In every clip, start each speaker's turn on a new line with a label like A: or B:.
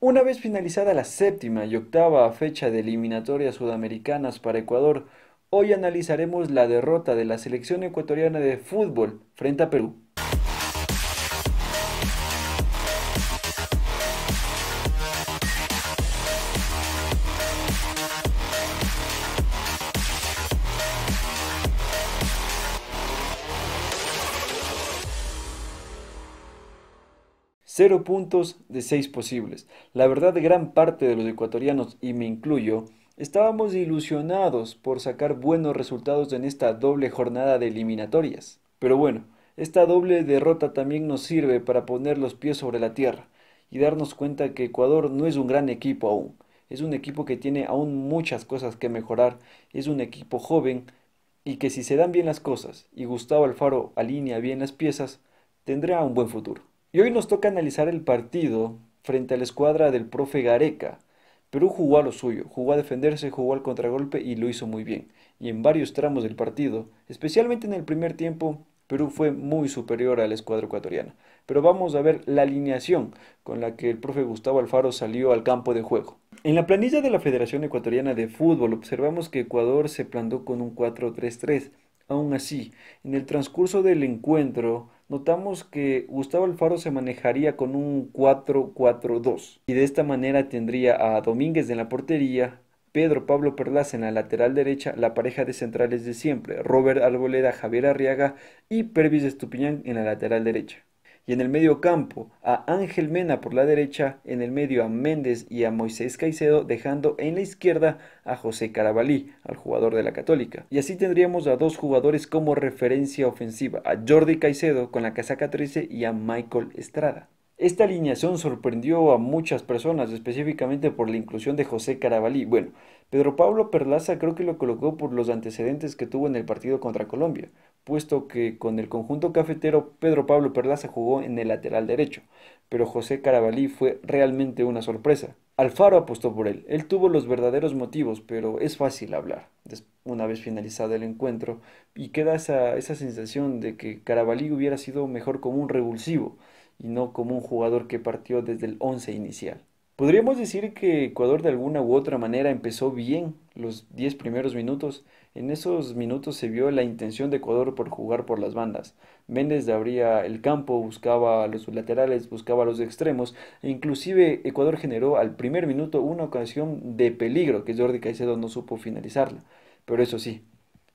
A: Una vez finalizada la séptima y octava fecha de eliminatorias sudamericanas para Ecuador, hoy analizaremos la derrota de la selección ecuatoriana de fútbol frente a Perú. Cero puntos de seis posibles. La verdad, gran parte de los ecuatorianos, y me incluyo, estábamos ilusionados por sacar buenos resultados en esta doble jornada de eliminatorias. Pero bueno, esta doble derrota también nos sirve para poner los pies sobre la tierra y darnos cuenta que Ecuador no es un gran equipo aún. Es un equipo que tiene aún muchas cosas que mejorar, es un equipo joven y que si se dan bien las cosas y Gustavo Alfaro alinea bien las piezas, tendrá un buen futuro. Y hoy nos toca analizar el partido frente a la escuadra del profe Gareca. Perú jugó a lo suyo, jugó a defenderse, jugó al contragolpe y lo hizo muy bien. Y en varios tramos del partido, especialmente en el primer tiempo, Perú fue muy superior a la escuadra ecuatoriana. Pero vamos a ver la alineación con la que el profe Gustavo Alfaro salió al campo de juego. En la planilla de la Federación Ecuatoriana de Fútbol observamos que Ecuador se plantó con un 4-3-3. Aún así, en el transcurso del encuentro, notamos que Gustavo Alfaro se manejaría con un 4-4-2 y de esta manera tendría a Domínguez en la portería, Pedro Pablo Perlas en la lateral derecha, la pareja de centrales de siempre, Robert Arboleda, Javier Arriaga y Pervis Estupiñán en la lateral derecha y en el medio campo a Ángel Mena por la derecha, en el medio a Méndez y a Moisés Caicedo, dejando en la izquierda a José Carabalí, al jugador de la Católica. Y así tendríamos a dos jugadores como referencia ofensiva, a Jordi Caicedo con la casaca 13 y a Michael Estrada. Esta alineación sorprendió a muchas personas, específicamente por la inclusión de José Carabalí. Bueno, Pedro Pablo Perlaza creo que lo colocó por los antecedentes que tuvo en el partido contra Colombia, puesto que con el conjunto cafetero Pedro Pablo Perlaza jugó en el lateral derecho, pero José Carabalí fue realmente una sorpresa. Alfaro apostó por él, él tuvo los verdaderos motivos, pero es fácil hablar una vez finalizado el encuentro y queda esa, esa sensación de que Carabalí hubiera sido mejor como un revulsivo y no como un jugador que partió desde el 11 inicial. Podríamos decir que Ecuador de alguna u otra manera empezó bien los 10 primeros minutos en esos minutos se vio la intención de Ecuador por jugar por las bandas. Méndez abría el campo, buscaba a los laterales, buscaba a los extremos. E inclusive Ecuador generó al primer minuto una ocasión de peligro que Jordi Caicedo no supo finalizarla. Pero eso sí,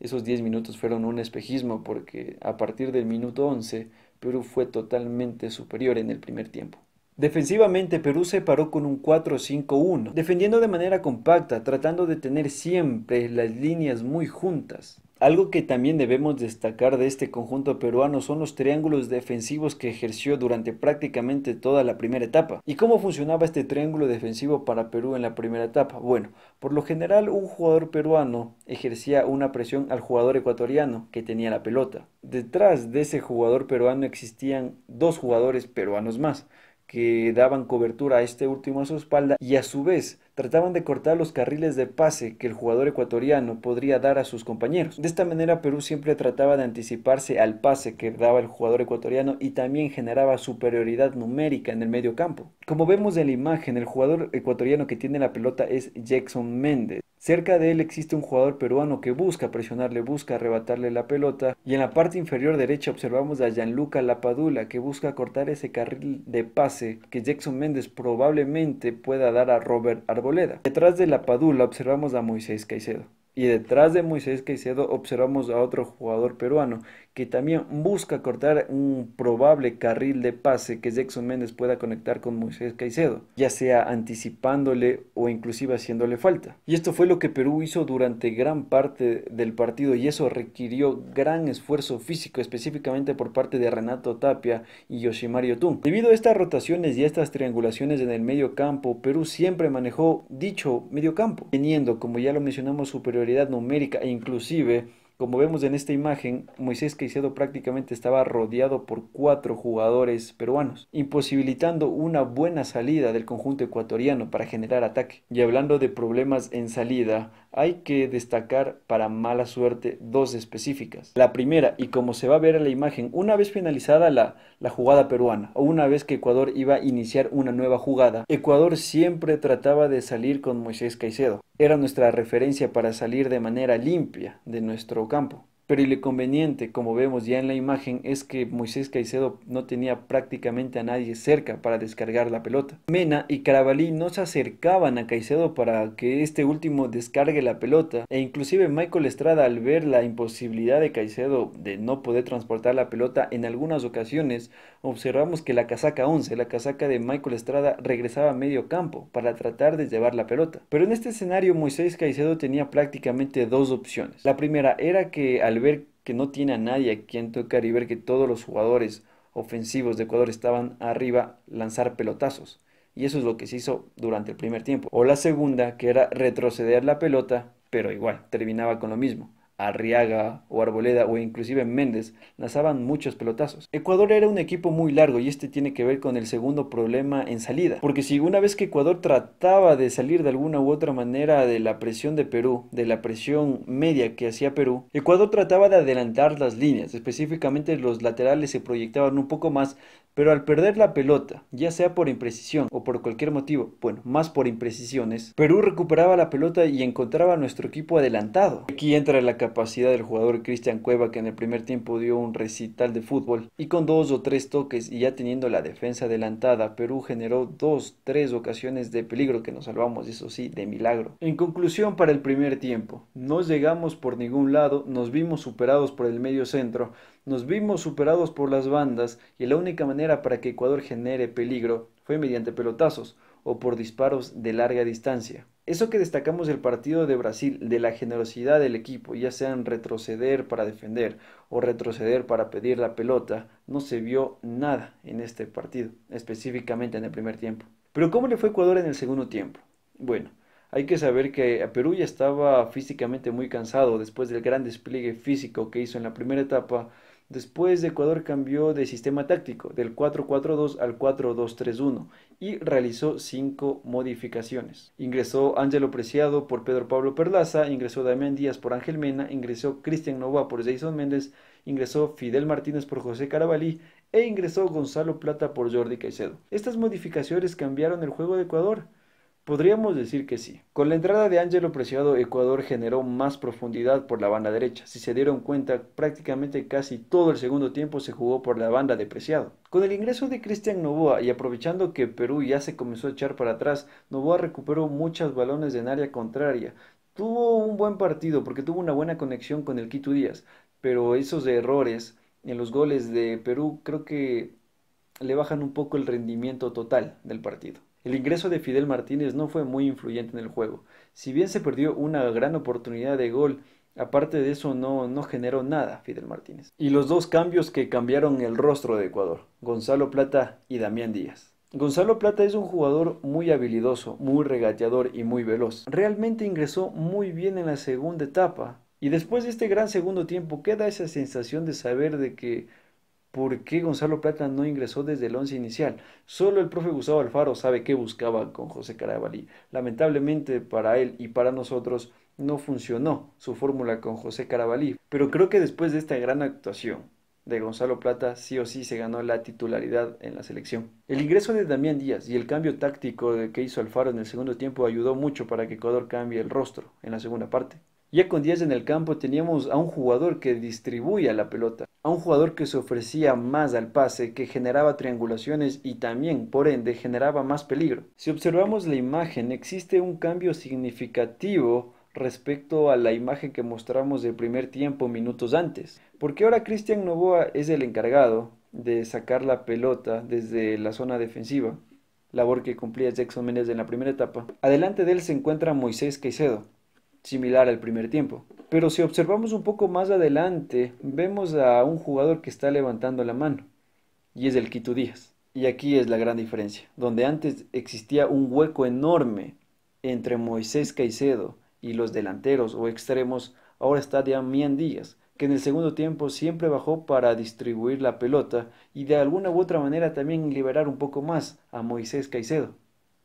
A: esos 10 minutos fueron un espejismo porque a partir del minuto 11 Perú fue totalmente superior en el primer tiempo. Defensivamente, Perú se paró con un 4-5-1, defendiendo de manera compacta, tratando de tener siempre las líneas muy juntas. Algo que también debemos destacar de este conjunto peruano son los triángulos defensivos que ejerció durante prácticamente toda la primera etapa. ¿Y cómo funcionaba este triángulo defensivo para Perú en la primera etapa? Bueno, por lo general un jugador peruano ejercía una presión al jugador ecuatoriano que tenía la pelota. Detrás de ese jugador peruano existían dos jugadores peruanos más que daban cobertura a este último a su espalda y a su vez trataban de cortar los carriles de pase que el jugador ecuatoriano podría dar a sus compañeros. De esta manera Perú siempre trataba de anticiparse al pase que daba el jugador ecuatoriano y también generaba superioridad numérica en el medio campo. Como vemos en la imagen, el jugador ecuatoriano que tiene la pelota es Jackson Méndez. Cerca de él existe un jugador peruano que busca presionarle, busca arrebatarle la pelota. Y en la parte inferior derecha observamos a Gianluca Lapadula que busca cortar ese carril de pase que Jackson Méndez probablemente pueda dar a Robert Arboleda. Detrás de Lapadula observamos a Moisés Caicedo. Y detrás de Moisés Caicedo observamos a otro jugador peruano que también busca cortar un probable carril de pase que Jackson Méndez pueda conectar con Moisés Caicedo, ya sea anticipándole o inclusive haciéndole falta. Y esto fue lo que Perú hizo durante gran parte del partido y eso requirió gran esfuerzo físico específicamente por parte de Renato Tapia y Yoshimar Otun. Debido a estas rotaciones y estas triangulaciones en el medio campo, Perú siempre manejó dicho medio campo, teniendo como ya lo mencionamos superior numérica e inclusive, como vemos en esta imagen, Moisés Caicedo prácticamente estaba rodeado por cuatro jugadores peruanos, imposibilitando una buena salida del conjunto ecuatoriano para generar ataque. Y hablando de problemas en salida, hay que destacar para mala suerte dos específicas. La primera, y como se va a ver en la imagen, una vez finalizada la, jugada peruana, o una vez que Ecuador iba a iniciar una nueva jugada, Ecuador siempre trataba de salir con Moisés Caicedo. Era nuestra referencia para salir de manera limpia de nuestro campo. Pero el inconveniente, como vemos ya en la imagen, es que Moisés Caicedo no tenía prácticamente a nadie cerca para descargar la pelota. Mena y Carabalí no se acercaban a Caicedo para que este último descargue la pelota e inclusive Michael Estrada al ver la imposibilidad de Caicedo de no poder transportar la pelota en algunas ocasiones, observamos que la casaca 11, la casaca de Michael Estrada regresaba a medio campo para tratar de llevar la pelota. Pero en este escenario Moisés Caicedo tenía prácticamente dos opciones. La primera era que al ver que no tiene a nadie a quien tocar y ver que todos los jugadores ofensivos de Ecuador estaban arriba lanzar pelotazos. Y eso es lo que se hizo durante el primer tiempo. O la segunda, que era retroceder la pelota, pero igual, terminaba con lo mismo. Arriaga o Arboleda o inclusive Méndez lanzaban muchos pelotazos. Ecuador era un equipo muy largo y este tiene que ver con el segundo problema en salida, porque si una vez que Ecuador trataba de salir de alguna u otra manera de la presión de Perú, de la presión media que hacía Perú, Ecuador trataba de adelantar las líneas, específicamente los laterales se proyectaban un poco más, pero al perder la pelota, ya sea por imprecisión o por cualquier motivo, bueno, más por imprecisiones, Perú recuperaba la pelota y encontraba a nuestro equipo adelantado. Aquí entra la capacidad del jugador Cristian Cueva que en el primer tiempo dio un recital de fútbol y con dos o tres toques y ya teniendo la defensa adelantada, Perú generó dos, tres ocasiones de peligro que nos salvamos, eso sí, de milagro. En conclusión para el primer tiempo, no llegamos por ningún lado, nos vimos superados por el medio centro, nos vimos superados por las bandas y la única manera para que Ecuador genere peligro fue mediante pelotazos o por disparos de larga distancia. Eso que destacamos del partido de Brasil, de la generosidad del equipo, ya sean retroceder para defender o retroceder para pedir la pelota, no se vio nada en este partido, específicamente en el primer tiempo. Pero ¿cómo le fue Ecuador en el segundo tiempo? Bueno, hay que saber que Perú ya estaba físicamente muy cansado después del gran despliegue físico que hizo en la primera etapa Después de Ecuador cambió de sistema táctico del 4-4-2 al 4-2-3-1 y realizó cinco modificaciones. Ingresó Ángelo Preciado por Pedro Pablo Perlaza, ingresó Damián Díaz por Ángel Mena, ingresó Cristian Nova por Jason Méndez, ingresó Fidel Martínez por José Carabalí e ingresó Gonzalo Plata por Jordi Caicedo. Estas modificaciones cambiaron el juego de Ecuador Podríamos decir que sí. Con la entrada de Ángelo Preciado, Ecuador generó más profundidad por la banda derecha. Si se dieron cuenta, prácticamente casi todo el segundo tiempo se jugó por la banda de Preciado. Con el ingreso de Cristian Novoa y aprovechando que Perú ya se comenzó a echar para atrás, Novoa recuperó muchos balones en área contraria. Tuvo un buen partido porque tuvo una buena conexión con el Quito Díaz, pero esos errores en los goles de Perú creo que le bajan un poco el rendimiento total del partido. El ingreso de Fidel Martínez no fue muy influyente en el juego. Si bien se perdió una gran oportunidad de gol, aparte de eso no, no generó nada Fidel Martínez. Y los dos cambios que cambiaron el rostro de Ecuador, Gonzalo Plata y Damián Díaz. Gonzalo Plata es un jugador muy habilidoso, muy regateador y muy veloz. Realmente ingresó muy bien en la segunda etapa. Y después de este gran segundo tiempo queda esa sensación de saber de que por qué Gonzalo Plata no ingresó desde el once inicial. Solo el profe Gustavo Alfaro sabe qué buscaba con José Carabalí. Lamentablemente para él y para nosotros no funcionó su fórmula con José Carabalí, pero creo que después de esta gran actuación de Gonzalo Plata sí o sí se ganó la titularidad en la selección. El ingreso de Damián Díaz y el cambio táctico que hizo Alfaro en el segundo tiempo ayudó mucho para que Ecuador cambie el rostro en la segunda parte. Ya con 10 en el campo teníamos a un jugador que distribuía la pelota, a un jugador que se ofrecía más al pase, que generaba triangulaciones y también, por ende, generaba más peligro. Si observamos la imagen, existe un cambio significativo respecto a la imagen que mostramos del primer tiempo minutos antes, porque ahora Cristian Novoa es el encargado de sacar la pelota desde la zona defensiva, labor que cumplía Jackson Méndez en la primera etapa. Adelante de él se encuentra Moisés Caicedo, similar al primer tiempo. Pero si observamos un poco más adelante, vemos a un jugador que está levantando la mano, y es el Quito Díaz. Y aquí es la gran diferencia, donde antes existía un hueco enorme entre Moisés Caicedo y los delanteros o extremos, ahora está Damián Díaz, que en el segundo tiempo siempre bajó para distribuir la pelota y de alguna u otra manera también liberar un poco más a Moisés Caicedo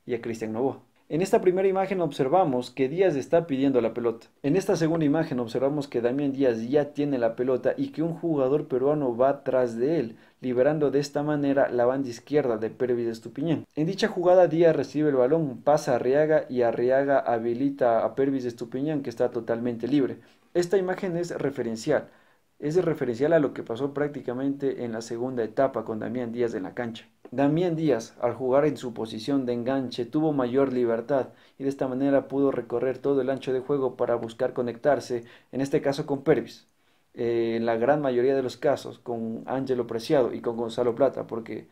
A: y a Cristian Novoa. En esta primera imagen observamos que Díaz está pidiendo la pelota. En esta segunda imagen observamos que Damián Díaz ya tiene la pelota y que un jugador peruano va tras de él, liberando de esta manera la banda izquierda de Pervis Estupiñán. En dicha jugada Díaz recibe el balón, pasa a Arriaga y Arriaga habilita a Pervis Estupiñán que está totalmente libre. Esta imagen es referencial es referencial a lo que pasó prácticamente en la segunda etapa con Damián Díaz en la cancha. Damián Díaz, al jugar en su posición de enganche, tuvo mayor libertad y de esta manera pudo recorrer todo el ancho de juego para buscar conectarse, en este caso con Pervis. Eh, en la gran mayoría de los casos con Ángelo Preciado y con Gonzalo Plata, porque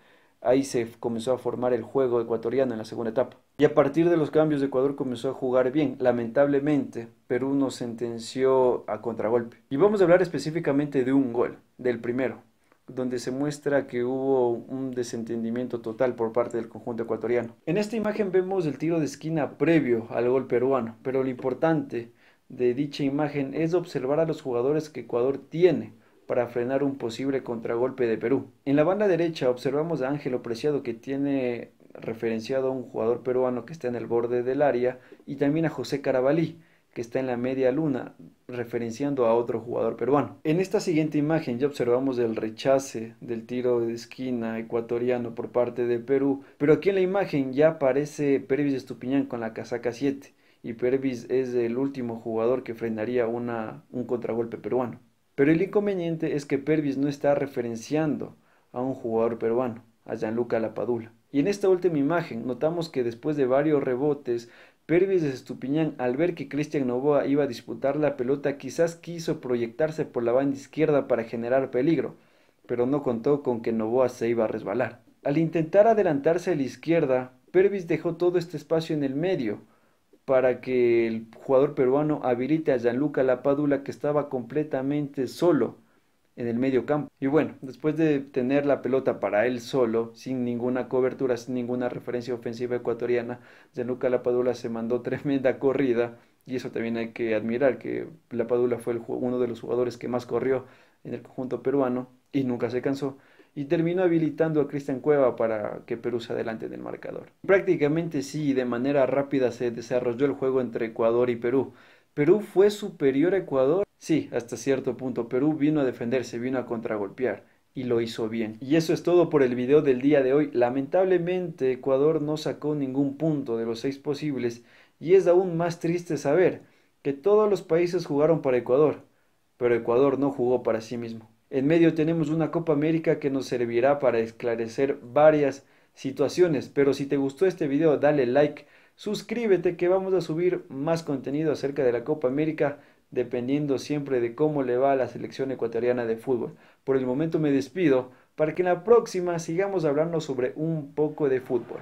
A: Ahí se comenzó a formar el juego ecuatoriano en la segunda etapa. Y a partir de los cambios de Ecuador comenzó a jugar bien. Lamentablemente, Perú nos sentenció a contragolpe. Y vamos a hablar específicamente de un gol, del primero, donde se muestra que hubo un desentendimiento total por parte del conjunto ecuatoriano. En esta imagen vemos el tiro de esquina previo al gol peruano, pero lo importante de dicha imagen es observar a los jugadores que Ecuador tiene para frenar un posible contragolpe de Perú. En la banda derecha observamos a Ángelo Preciado que tiene referenciado a un jugador peruano que está en el borde del área y también a José Carabalí que está en la media luna, referenciando a otro jugador peruano. En esta siguiente imagen ya observamos el rechace del tiro de esquina ecuatoriano por parte de Perú, pero aquí en la imagen ya aparece Pervis Estupiñán con la casaca 7 y Pervis es el último jugador que frenaría un contragolpe peruano. Pero el inconveniente es que Pervis no está referenciando a un jugador peruano, a Gianluca Lapadula. Y en esta última imagen notamos que después de varios rebotes, Pervis de Estupiñán, al ver que Cristian Novoa iba a disputar la pelota, quizás quiso proyectarse por la banda izquierda para generar peligro, pero no contó con que Novoa se iba a resbalar. Al intentar adelantarse a la izquierda, Pervis dejó todo este espacio en el medio, para que el jugador peruano habilite a Gianluca Lapadula que estaba completamente solo en el medio campo. Y bueno, después de tener la pelota para él solo, sin ninguna cobertura, sin ninguna referencia ofensiva ecuatoriana, Gianluca Lapadula se mandó tremenda corrida y eso también hay que admirar, que Lapadula fue uno de los jugadores que más corrió en el conjunto peruano y nunca se cansó y terminó habilitando a Cristian Cueva para que Perú se adelante del marcador. Prácticamente sí, de manera rápida se desarrolló el juego entre Ecuador y Perú. Perú fue superior a Ecuador. Sí, hasta cierto punto. Perú vino a defenderse, vino a contragolpear y lo hizo bien. Y eso es todo por el video del día de hoy. Lamentablemente Ecuador no sacó ningún punto de los seis posibles y es aún más triste saber que todos los países jugaron para Ecuador, pero Ecuador no jugó para sí mismo. En medio tenemos una Copa América que nos servirá para esclarecer varias situaciones, pero si te gustó este video dale like, suscríbete que vamos a subir más contenido acerca de la Copa América dependiendo siempre de cómo le va a la selección ecuatoriana de fútbol. Por el momento me despido para que en la próxima sigamos hablando sobre un poco de fútbol.